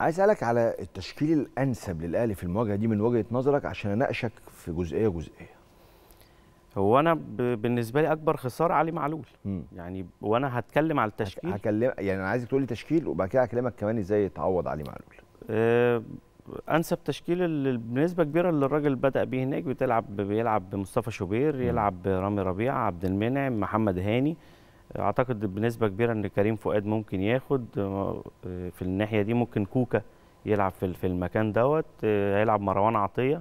عايز اسالك على التشكيل الانسب للاهلي في المواجهه دي من وجهه نظرك عشان اناقشك في جزئيه جزئيه هو انا بالنسبه لي اكبر خساره علي معلول م. يعني وانا هتكلم على التشكيل هكلم يعني انا عايزك تقول لي تشكيل وبعد كده هكلمك كمان ازاي يتعوض علي معلول أه انسب تشكيل بنسبه كبيره اللي الراجل بدا بيه هناك بتلعب بيلعب بمصطفى شوبير يلعب برامي ربيعه عبد المنعم محمد هاني اعتقد بنسبه كبيره ان كريم فؤاد ممكن ياخد آه، في الناحيه دي ممكن كوكا يلعب في في المكان دوت آه، هيلعب مروان عطيه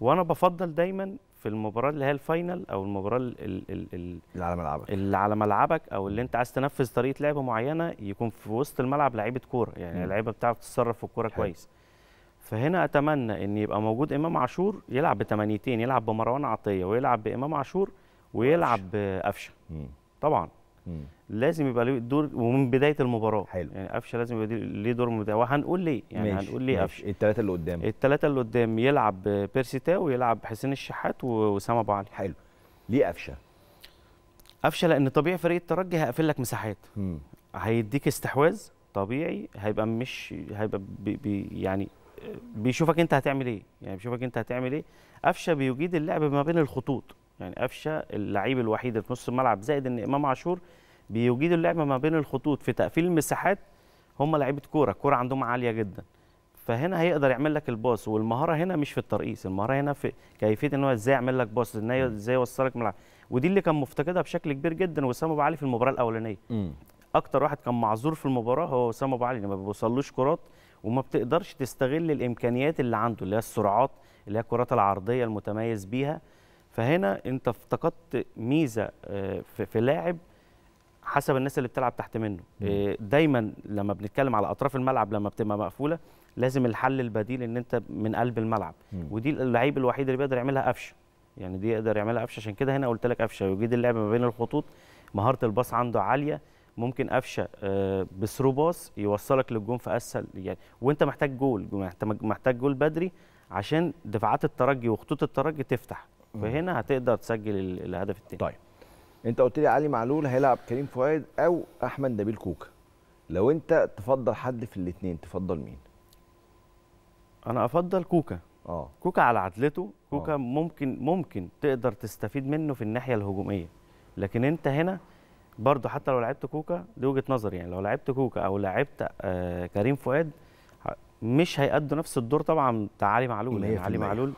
وانا بفضل دايما في المباراه اللي هي الفاينل او المباراه اللي على ملعبك اللي على ملعبك او اللي انت عايز تنفذ طريقه لعب معينه يكون في وسط الملعب لعيبه كوره يعني لعيبه بتعرف تتصرف في الكوره كويس فهنا اتمنى ان يبقى موجود امام عاشور يلعب بتمانيتين يلعب بمروان عطيه ويلعب بامام عاشور ويلعب بقفشه طبعا مم. لازم يبقى ليه دور ومن بدايه المباراه حلو يعني قفشه لازم يبقى ليه دور من البدايه وهنقول ليه يعني ماشي. هنقول ليه قفشه الثلاثه اللي قدام الثلاثه اللي قدام يلعب بيرسي تاو ويلعب حسين الشحات واسامه ابو علي حلو ليه قفشه قفشه لان طبيعي فريق الترجي هيقفل لك مساحات هيديك استحواذ طبيعي هيبقى مش هيبقى بي بي يعني بيشوفك انت هتعمل ايه يعني بيشوفك انت هتعمل ايه قفشه بيجيد اللعب ما بين الخطوط يعني قفشه اللعيب الوحيد في نص الملعب زائد ان امام عاشور بيجيد اللعبه ما بين الخطوط في تقفيل المساحات هم لعيبه كوره الكوره عندهم عاليه جدا فهنا هيقدر يعمل لك الباص والمهاره هنا مش في الترقيص المهاره هنا في كيفيه ان هو ازاي يعمل لك باص ان ازاي يوصلك ملعب ودي اللي كان مفتقدها بشكل كبير جدا وسام ابو علي في المباراه الاولانيه اكتر واحد كان معذور في المباراه هو وسام ابو علي ما بيوصلوش كرات وما بتقدرش تستغل الامكانيات اللي عنده اللي هي السرعات اللي هي الكرات العرضيه المتميز بيها فهنا انت افتقدت ميزه آه، في لاعب حسب الناس اللي بتلعب تحت منه آه، دايما لما بنتكلم على اطراف الملعب لما بتبقى مقفوله لازم الحل البديل ان انت من قلب الملعب ودي اللعيب الوحيد اللي بيقدر يعملها قفشه يعني دي يقدر يعملها قفشه عشان كده هنا قلت لك قفشه يجيد اللعب ما بين الخطوط مهاره الباص عنده عاليه ممكن قفشه آه، بثرو باص يوصلك للجون في اسهل يعني وانت محتاج جول محتاج جول بدري عشان دفاعات الترجي وخطوط الترجي تفتح فهنا هتقدر تسجل الهدف الثاني طيب انت قلت لي علي معلول هيلعب كريم فؤاد او احمد نبيل كوكا لو انت تفضل حد في الاثنين تفضل مين انا افضل كوكا اه كوكا على عدلته كوكا أوه. ممكن ممكن تقدر تستفيد منه في الناحيه الهجوميه لكن انت هنا برضه حتى لو لعبت كوكا دي وجهه نظري يعني لو لعبت كوكا او لعبت آه كريم فؤاد مش هيأدوا نفس الدور طبعا بتاع علي معلول يعني علي معلول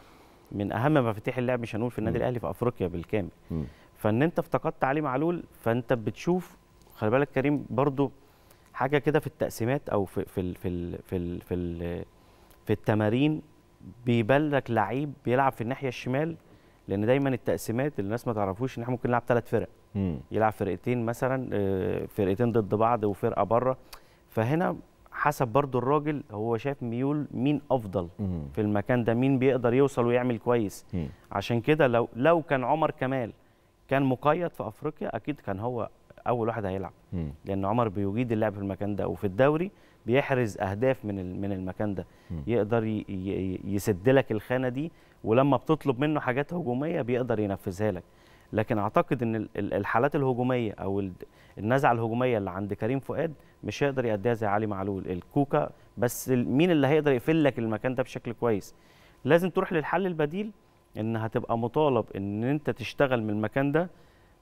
من اهم مفاتيح اللعب مش هنقول في النادي الاهلي في افريقيا بالكامل م. فان انت افتقدت علي معلول فانت بتشوف خلي بالك كريم برضو حاجه كده في التقسيمات او في في في في في, في التمارين بيبان لك لعيب بيلعب في الناحيه الشمال لان دايما التقسيمات اللي الناس ما تعرفوش ان احنا ممكن نلعب ثلاث فرق م. يلعب فرقتين مثلا آه، فرقتين ضد بعض وفرقه بره فهنا حسب برضو الراجل هو شايف ميول مين افضل مم. في المكان ده مين بيقدر يوصل ويعمل كويس مم. عشان كده لو لو كان عمر كمال كان مقيد في افريقيا اكيد كان هو اول واحد هيلعب مم. لان عمر بيجيد اللعب في المكان ده وفي الدوري بيحرز اهداف من من المكان ده مم. يقدر يسد لك الخانه دي ولما بتطلب منه حاجات هجوميه بيقدر ينفذها لك لكن اعتقد ان الحالات الهجوميه او النزعه الهجوميه اللي عند كريم فؤاد مش هيقدر يأديها زي علي معلول الكوكا بس مين اللي هيقدر يقفل لك المكان ده بشكل كويس لازم تروح للحل البديل ان هتبقى مطالب ان انت تشتغل من المكان ده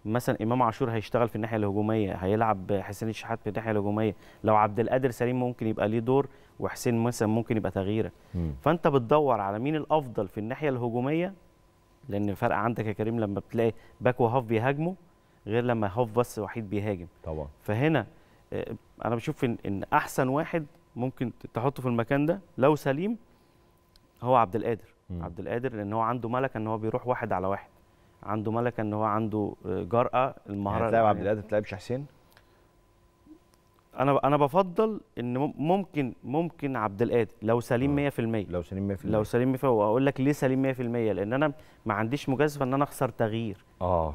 مثلا امام عاشور هيشتغل في الناحيه الهجوميه هيلعب حسين الشحات في الناحيه الهجوميه لو عبد القادر سليم ممكن يبقى ليه دور وحسين مثلا ممكن يبقى تغييره فانت بتدور على مين الافضل في الناحيه الهجوميه لان فرق عندك يا كريم لما بتلاقي باك وهاف بيهاجموا غير لما هاف بس وحيد بيهاجم طبعا فهنا آه، انا بشوف ان, إن احسن واحد ممكن تحطه في المكان ده لو سليم هو عبد القادر عبد القادر لان هو عنده ملكه ان هو بيروح واحد على واحد عنده ملكه ان هو عنده آه، جرأه المهاره يعني عبد القادر ما تلعبش حسين انا انا بفضل ان ممكن ممكن عبد القادر لو سليم 100% آه. لو سليم 100% لو سليم 100% واقول لك ليه سليم 100% لان انا ما عنديش مجازفه ان انا اخسر تغيير اه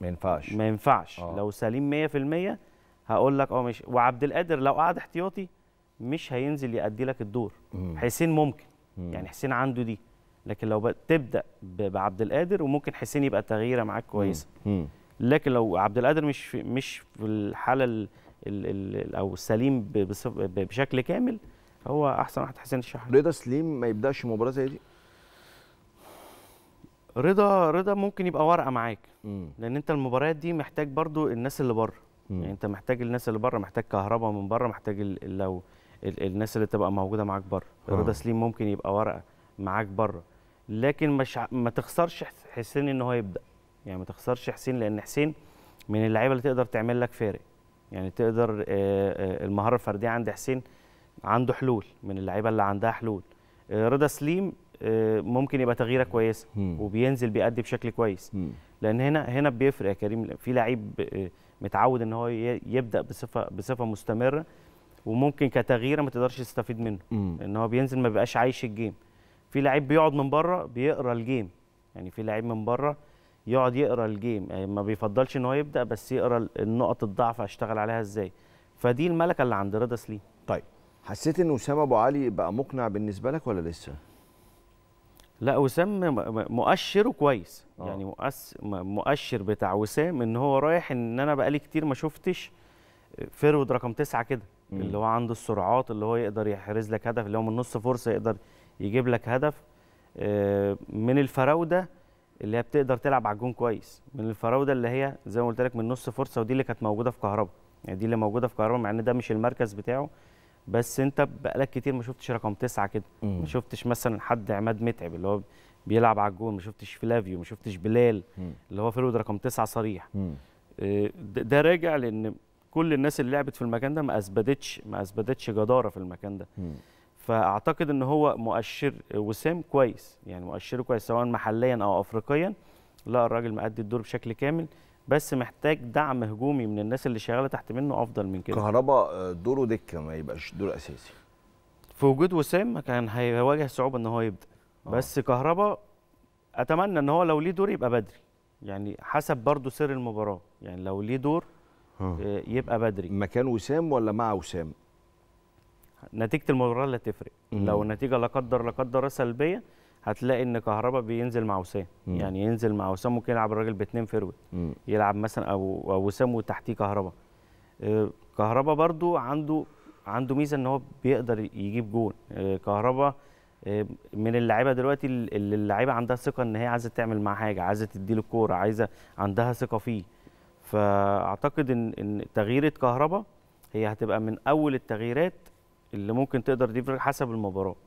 ما ينفعش ما ينفعش آه. لو سليم 100% هقول لك اه ماشي وعبد القادر لو قعد احتياطي مش هينزل يأدي لك الدور مم. حسين ممكن مم. يعني حسين عنده دي لكن لو تبدا بعبد القادر وممكن حسين يبقى تغييره معاك كويسه لكن لو عبد القادر مش في مش في الحاله او سليم بشكل كامل هو احسن واحد حسين الشحات رضا سليم ما يبداش مباراه زي دي رضا رضا ممكن يبقى ورقه معاك مم. لان انت المباريات دي محتاج برضو الناس اللي بره يعني انت محتاج الناس اللي بره محتاج كهرباء من بره محتاج لو الناس اللي تبقى موجوده معاك بره آه. رضا سليم ممكن يبقى ورقه معاك بره لكن مش ما تخسرش حسين ان هو يبدا يعني ما تخسرش حسين لان حسين من اللعيبه اللي تقدر تعمل لك فارق يعني تقدر آه، آه، المهاره الفرديه عند حسين عنده حلول من اللعيبه اللي عندها حلول آه، رضا سليم ممكن يبقى تغييره كويسه وبينزل بيأدي بشكل كويس لان هنا هنا بيفرق يا كريم في لعيب متعود ان هو يبدا بصفه بصفه مستمره وممكن كتغييره ما تقدرش تستفيد منه ان هو بينزل ما بيبقاش عايش الجيم في لعيب بيقعد من بره بيقرا الجيم يعني في لعيب من بره يقعد يقرا الجيم يعني ما بيفضلش ان هو يبدا بس يقرا النقط الضعف اشتغل عليها ازاي فدي الملكه اللي عند رضا سليم طيب حسيت ان وسام ابو علي بقى مقنع بالنسبه لك ولا لسه لا وسام مؤشره كويس أوه. يعني مؤشر بتاع وسام ان هو رايح ان انا بقالي كتير ما شفتش آه، فيرود رقم تسعة كده مم. اللي هو عنده السرعات اللي هو يقدر يحرز لك هدف اللي هو من نص فرصه يقدر يجيب لك هدف آه، من الفراوده اللي هي بتقدر تلعب على الجون كويس من الفراوده اللي هي زي ما قلت لك من نص فرصه ودي اللي كانت موجوده في كهربا يعني دي اللي موجوده في كهربا مع ان ده مش المركز بتاعه بس انت بقالك كتير ما شفتش رقم تسعه كده ما شفتش مثلا حد عماد متعب اللي هو بيلعب على الجون ما شفتش فلافيو ما شفتش بلال اللي هو فيرود رقم تسعه صريح آه، ده راجع لان كل الناس اللي لعبت في المكان ده ما اثبتتش ما اثبتتش جداره في المكان ده فاعتقد ان هو مؤشر وسام كويس يعني مؤشره كويس سواء محليا او افريقيا لا الراجل مأدي الدور بشكل كامل بس محتاج دعم هجومي من الناس اللي شغاله تحت منه افضل من كده كهربا آه، دوره دكه ما يبقاش دور اساسي في وجود وسام كان هيواجه صعوبه ان هو يبدا آه. بس كهربا اتمنى ان هو لو ليه دور يبقى بدري يعني حسب برضه سر المباراه يعني لو ليه دور آه. آه. يبقى بدري مكان وسام ولا مع وسام نتيجه المباراه اللي هتفرق لو النتيجه لا قدر لا قدر سلبيه هتلاقي ان كهربا بينزل مع وسام يعني ينزل مع وسام ممكن يلعب الراجل باثنين فروي يلعب مثلا او وسام وتحتيه كهربا آه، كهربا برضو عنده عنده ميزه ان هو بيقدر يجيب جون آه، كهربا آه، من اللعيبه دلوقتي اللي اللعيبه عندها ثقه ان هي عايزه تعمل معاه حاجه عايزه تديله الكوره عايزه عندها ثقه فيه فاعتقد ان ان تغييره كهربا هي هتبقى من اول التغييرات اللي ممكن تقدر تضيف حسب المباراه